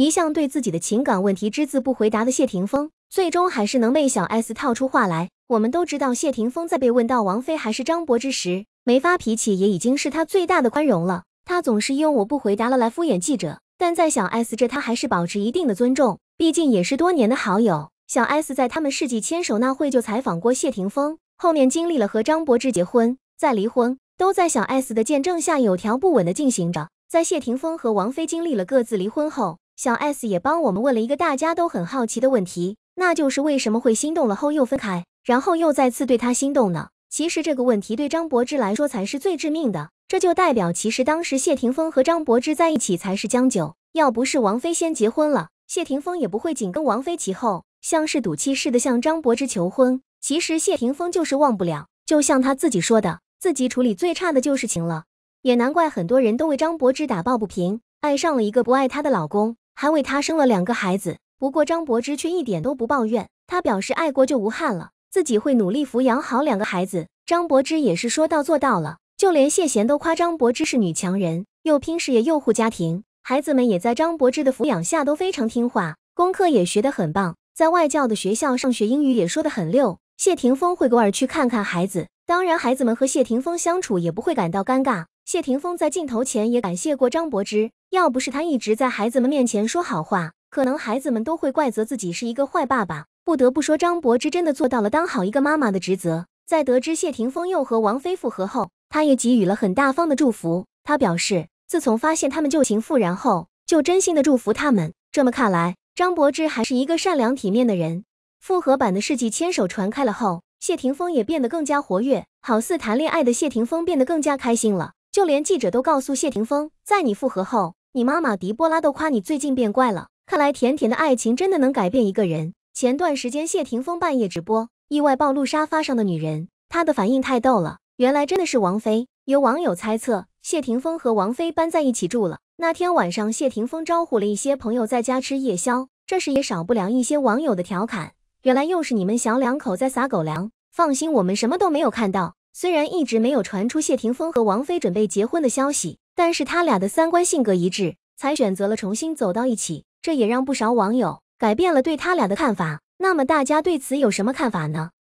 一向对自己的情感问题只字不回答的谢霆锋，最终还是能被小 S 套出话来。我们都知道，谢霆锋在被问到王菲还是张柏芝时，没发脾气也已经是他最大的宽容了。他总是用“我不回答了”来敷衍记者，但在小 S 这，他还是保持一定的尊重，毕竟也是多年的好友。小 S 在他们世纪牵手那会就采访过谢霆锋，后面经历了和张柏芝结婚再离婚，都在小 S 的见证下有条不紊的进行着。在谢霆锋和王菲经历了各自离婚后，小 S 也帮我们问了一个大家都很好奇的问题，那就是为什么会心动了后又分开，然后又再次对他心动呢？其实这个问题对张柏芝来说才是最致命的，这就代表其实当时谢霆锋和张柏芝在一起才是将就，要不是王菲先结婚了，谢霆锋也不会紧跟王菲其后，像是赌气似的向张柏芝求婚。其实谢霆锋就是忘不了，就像他自己说的，自己处理最差的就是情了，也难怪很多人都为张柏芝打抱不平，爱上了一个不爱她的老公。还为他生了两个孩子，不过张柏芝却一点都不抱怨，他表示爱过就无憾了，自己会努力抚养好两个孩子。张柏芝也是说到做到了，就连谢贤都夸张柏芝是女强人，又拼事业又护家庭，孩子们也在张柏芝的抚养下都非常听话，功课也学得很棒，在外教的学校上学英语也说得很溜。谢霆锋会偶尔去看看孩子，当然孩子们和谢霆锋相处也不会感到尴尬。谢霆锋在镜头前也感谢过张柏芝。要不是他一直在孩子们面前说好话，可能孩子们都会怪责自己是一个坏爸爸。不得不说，张柏芝真的做到了当好一个妈妈的职责。在得知谢霆锋又和王菲复合后，他也给予了很大方的祝福。他表示，自从发现他们旧情复燃后，就真心的祝福他们。这么看来，张柏芝还是一个善良体面的人。复合版的世纪牵手传开了后，谢霆锋也变得更加活跃，好似谈恋爱的谢霆锋变得更加开心了。就连记者都告诉谢霆锋，在你复合后。你妈妈迪波拉都夸你最近变怪了，看来甜甜的爱情真的能改变一个人。前段时间谢霆锋半夜直播，意外暴露沙发上的女人，她的反应太逗了。原来真的是王菲，有网友猜测谢霆锋和王菲搬在一起住了。那天晚上，谢霆锋招呼了一些朋友在家吃夜宵，这时也少不了一些网友的调侃。原来又是你们小两口在撒狗粮，放心，我们什么都没有看到。虽然一直没有传出谢霆锋和王菲准备结婚的消息。但是他俩的三观性格一致，才选择了重新走到一起。这也让不少网友改变了对他俩的看法。那么大家对此有什么看法呢？